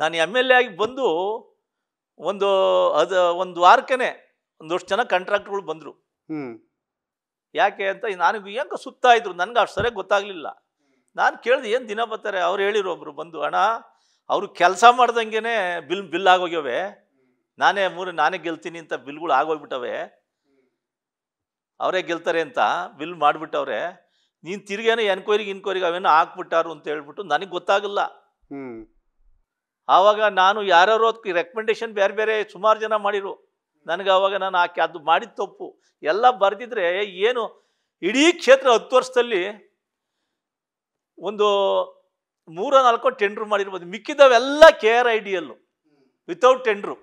ನಾನು M L A ಆಗಿ ಬಂದು ಒಂದು ಅದು ಒಂದು ವಾರಕ್ಕೇ ಒಂದಷ್ಟು ಜನ ಕಾಂಟ್ರಾಕ್ಟ್ಗಳು ಬಂದರು ಯಾಕೆ ಅಂತ ನನಗೆ ಹೆಂಗೆ ಸುತ್ತಾಯಿದ್ರು ಇದ್ರು ನನಗೆ ಅಷ್ಟು ಸರಿಯಾಗಿ ಗೊತ್ತಾಗಲಿಲ್ಲ ನಾನು ಕೇಳಿದೆ ಏನು ದಿನ ಬರ್ತಾರೆ ಅವ್ರು ಹೇಳಿರು ಒಬ್ಬರು ಬಂದು ಅಣ್ಣ ಅವರು ಕೆಲಸ ಮಾಡ್ದಂಗೆ ಬಿಲ್ ಬಿಲ್ ಆಗೋಗ್ಯವೆ ನಾನೇ ಮೂರು ನಾನೇ ಗೆಲ್ತೀನಿ ಅಂತ ಬಿಲ್ಗಳು ಆಗೋಗ್ಬಿಟ್ಟವೆ ಅವರೇ ಗೆಲ್ತಾರೆ ಅಂತ ಬಿಲ್ ಮಾಡಿಬಿಟ್ಟವ್ರೆ ನೀನು ತಿರ್ಗೇನೋ ಎನ್ಕ್ವೈರಿಗೆ ಇನ್ಕ್ವೈರಿಗೆ ಅವೇನೋ ಹಾಕ್ಬಿಟ್ಟಾರು ಅಂತ ಹೇಳ್ಬಿಟ್ಟು ನನಗೆ ಗೊತ್ತಾಗಲ್ಲ ಆವಾಗ ನಾನು ಯಾರ್ಯಾರೋ ರೆಕಮೆಂಡೇಶನ್ ಬೇರೆ ಬೇರೆ ಸುಮಾರು ಜನ ಮಾಡಿರು ನನಗೆ ಆವಾಗ ನಾನು ಆಕೆ ಅದು ಮಾಡಿದ ತಪ್ಪು ಎಲ್ಲ ಬರೆದಿದ್ರೆ ಏನು ಇಡೀ ಕ್ಷೇತ್ರ ಹತ್ತು ವರ್ಷದಲ್ಲಿ ಒಂದು ಮೂರ ನಾಲ್ಕು ಟೆಂಡ್ರು ಮಾಡಿರ್ಬೋದು ಮಿಕ್ಕಿದವೆಲ್ಲ ಕೆ ಆರ್ ಐ ಡಿಯಲ್ಲು ವಿತೌಟ್ ಟೆಂಡ್ರು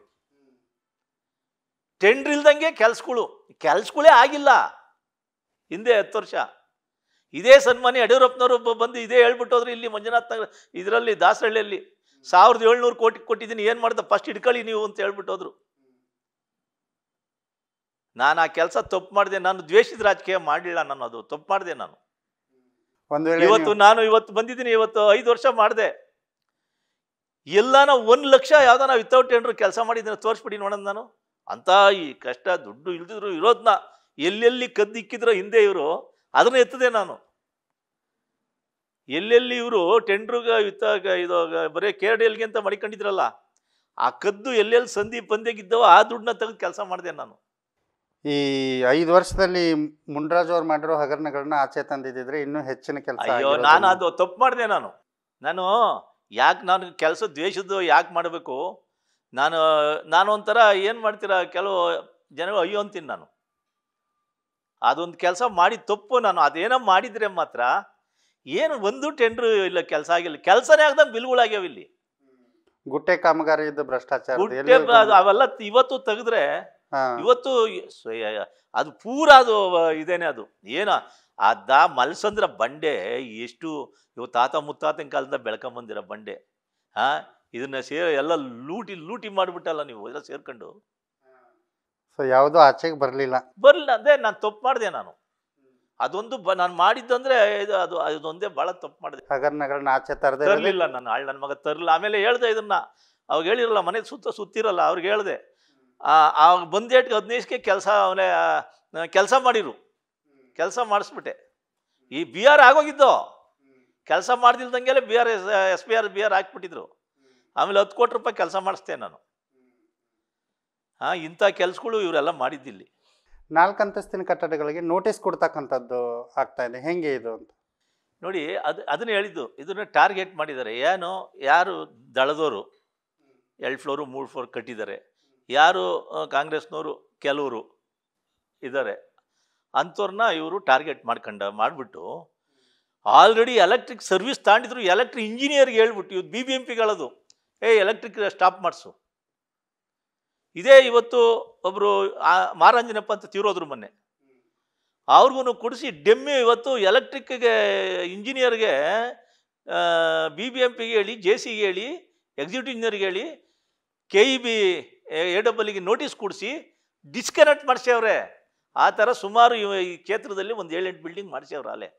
ಟೆಂಡ್ರ್ ಇಲ್ದಂಗೆ ಕೆಲ್ಸಗಳು ಕೆಲ್ಸಗಳೇ ಆಗಿಲ್ಲ ಹಿಂದೆ ಹತ್ತು ವರ್ಷ ಇದೇ ಸನ್ಮಾನಿ ಯಡಿಯೂರಪ್ಪನವರು ಬಂದು ಇದೇ ಹೇಳ್ಬಿಟ್ಟೋದ್ರು ಇಲ್ಲಿ ಮಂಜುನಾಥ್ ನಗರ ಇದರಲ್ಲಿ ದಾಸಹಳ್ಳಿಯಲ್ಲಿ ಸಾವಿರದ ಏಳ್ನೂರು ಕೋಟಿ ಕೊಟ್ಟಿದ್ದೀನಿ ಏನು ಮಾಡ್ದೆ ಫಸ್ಟ್ ಹಿಡ್ಕೊಳ್ಳಿ ನೀವು ಅಂತ ಹೇಳ್ಬಿಟ್ಟು ಹೋದ್ರು ನಾನು ಆ ಕೆಲಸ ತಪ್ಪು ಮಾಡಿದೆ ನಾನು ದ್ವೇಷದ ರಾಜಕೀಯ ಮಾಡಲಿಲ್ಲ ನಾನು ಅದು ತಪ್ಪು ಮಾಡಿದೆ ನಾನು ಇವತ್ತು ನಾನು ಇವತ್ತು ಬಂದಿದ್ದೀನಿ ಇವತ್ತು ಐದು ವರ್ಷ ಮಾಡಿದೆ ಎಲ್ಲಾನ ಒಂದು ಲಕ್ಷ ಯಾವ್ದಾನ ವಿತೌಟ್ ಏನರು ಕೆಲಸ ಮಾಡಿದ್ದೀನಿ ತೋರಿಸ್ಬಿಡಿ ನೋಡೋಣ ನಾನು ಅಂತ ಈ ಕಷ್ಟ ದುಡ್ಡು ಇಲ್ದಿದ್ರು ಇರೋದ್ನ ಎಲ್ಲೆಲ್ಲಿ ಕದ್ದಿಕ್ಕಿದ್ರು ಹಿಂದೆ ಇವರು ಅದನ್ನ ಎತ್ತದೆ ನಾನು ಎಲ್ಲೆಲ್ಲಿ ಇವರು ಟೆಂಡ್ರಿಗೆ ಇತ್ತಾಗ ಇದಾಗ ಬರೀ ಎಲ್ಲಿಗೆ ಅಂತ ಮಡಿಕೊಂಡಿದ್ರಲ್ಲ ಆ ಕದ್ದು ಎಲ್ಲೆಲ್ಲಿ ಸಂಧಿ ಪಂದ್ಯಗಿದ್ದವ ಆ ದುಡ್ಡನ್ನ ತೆಗೆದು ಕೆಲಸ ಮಾಡಿದೆ ನಾನು ಈ ಐದು ವರ್ಷದಲ್ಲಿ ಮುಂಡ್ರಾಜ್ ಅವ್ರು ಮಾಡಿರೋ ಹಗರಣಗಳನ್ನ ಆಚೆ ತಂದಿದ್ದಿದ್ರೆ ಇನ್ನೂ ಹೆಚ್ಚಿನ ಕೆಲಸ ಅಯ್ಯೋ ನಾನು ಅದು ತಪ್ಪು ಮಾಡಿದೆ ನಾನು ನಾನು ಯಾಕೆ ನಾನು ಕೆಲಸ ದ್ವೇಷದ್ದು ಯಾಕೆ ಮಾಡಬೇಕು ನಾನು ನಾನು ಒಂಥರ ಏನು ಮಾಡ್ತೀರಾ ಕೆಲವು ಜನಗಳು ಅಯ್ಯೋ ಅಂತೀನಿ ನಾನು ಅದೊಂದು ಕೆಲಸ ಮಾಡಿ ತಪ್ಪು ನಾನು ಅದೇನೋ ಮಾಡಿದರೆ ಮಾತ್ರ ಏನು ಒಂದು ಟೆಂಡ್ರು ಇಲ್ಲ ಕೆಲಸ ಆಗಿಲ್ಲ ಕೆಲಸನೇ ಆಗದಂಗೆ ಬಿಲ್ಗಳಾಗ್ಯಾವ ಇಲ್ಲಿ ಗುಟ್ಟೆ ಕಾಮಗಾರಿ ಭ್ರಷ್ಟಾಚಾರ ಗುಟ್ಟೆ ಅವೆಲ್ಲ ಇವತ್ತು ತೆಗೆದ್ರೆ ಇವತ್ತು ಅದು ಪೂರ ಅದು ಇದೇನೆ ಅದು ಏನ ಅದ ಮಲ್ಸಂದ್ರ ಬಂಡೆ ಎಷ್ಟು ಇವ್ ತಾತ ಮುತ್ತಾತನ ಕಾಲದ ಬಂದಿರ ಬಂಡೆ ಹಾ ಇದನ್ನ ಸೇರ ಎಲ್ಲ ಲೂಟಿ ಲೂಟಿ ಮಾಡಿಬಿಟ್ಟಲ್ಲ ನೀವು ಎಲ್ಲ ಸೇರ್ಕೊಂಡು ಸೊ ಯಾವುದು ಆಚೆಗೆ ಬರಲಿಲ್ಲ ಬರಲಿಲ್ಲ ಅದೇ ನಾನು ತಪ್ಪು ಮಾಡ್ದೆ ನಾನು ಅದೊಂದು ಬ ನಾನು ಮಾಡಿದ್ದಂದ್ರೆ ಇದು ಅದು ಅದೊಂದೇ ಭಾಳ ತಪ್ಪು ಮಾಡಿದೆ ಹಗರಣಗಳನ್ನ ಆಚೆ ತರದೆ ಇರಲಿಲ್ಲ ನಾನು ಹಾಳು ನನ್ನ ಮಗ ತರಲಿಲ್ಲ ಆಮೇಲೆ ಹೇಳ್ದೆ ಇದನ್ನ ಅವಾಗ ಹೇಳಿರಲ್ಲ ಮನೆ ಸುತ್ತ ಸುತ್ತಿರಲ್ಲ ಅವ್ರಿಗೆ ಆ ಆವಾಗ ಬಂದೇಟ್ಗೆ ಹದಿನೈದಕ್ಕೆ ಕೆಲಸ ಅವನೇ ಕೆಲಸ ಮಾಡಿರು ಕೆಲಸ ಮಾಡಿಸ್ಬಿಟ್ಟೆ ಈ ಬಿ ಆರ್ ಆಗೋಗಿದ್ದು ಕೆಲಸ ಮಾಡ್ದಿಲ್ದಂಗೆಲ್ಲ B R S S B R B R ಹಾಕ್ಬಿಟ್ಟಿದ್ರು ಆಮೇಲೆ ಹತ್ತು ಕೋಟಿ ರೂಪಾಯಿ ಕೆಲಸ ಮಾಡಿಸ್ತೇನೆ ನಾನು ಹಾಂ ಇಂಥ ಕೆಲಸಗಳು ಇವರೆಲ್ಲ ಮಾಡಿದ್ದಿಲ್ಲಿ ನಾಲ್ಕು ಅಂತಸ್ತಿನ ಕಟ್ಟಡಗಳಿಗೆ ನೋಟಿಸ್ ಕೊಡ್ತಕ್ಕಂಥದ್ದು ಆಗ್ತಾ ಇದೆ ಹೆಂಗೆ ಇದು ಅಂತ ನೋಡಿ ಅದು ಅದನ್ನು ಹೇಳಿದ್ದು ಇದನ್ನ ಟಾರ್ಗೆಟ್ ಮಾಡಿದ್ದಾರೆ ಏನು ಯಾರು ದಳದವರು ಎರಡು ಫ್ಲೋರು ಮೂರು ಫ್ಲೋರ್ ಕಟ್ಟಿದ್ದಾರೆ ಯಾರು ಕಾಂಗ್ರೆಸ್ನವರು ಕೆಲವರು ಇದ್ದಾರೆ ಅಂಥವ್ರನ್ನ ಇವರು ಟಾರ್ಗೆಟ್ ಮಾಡ್ಕೊಂಡ ಮಾಡಿಬಿಟ್ಟು ಆಲ್ರೆಡಿ ಎಲೆಕ್ಟ್ರಿಕ್ ಸರ್ವಿಸ್ ತಾಂಡಿದ್ರು ಎಲೆಕ್ಟ್ರಿಕ್ ಇಂಜಿನಿಯರ್ಗೆ ಹೇಳ್ಬಿಟ್ಟು ಇವ್ರು ಬಿ ಬಿ ಎಂ ಪಿಗಳದು ಏ ಎಲೆಕ್ಟ್ರಿಕ್ ಸ್ಟಾಪ್ ಮಾಡಿಸು ಇದೇ ಇವತ್ತು ಒಬ್ಬರು ಮಾರಾಂಜನಪ್ಪ ಅಂತ ತೀರೋದ್ರು ಮೊನ್ನೆ ಅವ್ರಿಗೂ ಕೊಡಿಸಿ ಡೆಮ್ಮಿ ಇವತ್ತು ಎಲೆಕ್ಟ್ರಿಕ್ಗೆ ಇಂಜಿನಿಯರ್ಗೆ ಬಿ ಬಿ ಎಂ ಪಿಗೆ ಹೇಳಿ ಜೆ ಸಿಗೆ ಹೇಳಿ ಎಕ್ಸಿಕ್ಯೂಟಿವ್ ಇಂಜಿನಿಯರ್ಗೆ ಹೇಳಿ ಕೆ ಇ ಬಿ ಎ ಡಬ್ಬಲ್ಗೆ ನೋಟಿಸ್ ಕೊಡಿಸಿ ಡಿಸ್ಕನೆಕ್ಟ್ ಮಾಡಿಸ್ಯವ್ರೆ ಆ ಥರ ಸುಮಾರು ಈ ಕ್ಷೇತ್ರದಲ್ಲಿ ಒಂದು ಏಳೆಂಟು ಬಿಲ್ಡಿಂಗ್ ಮಾಡಿಸ್ಯವ್ರೆ ಅಲ್ಲೇ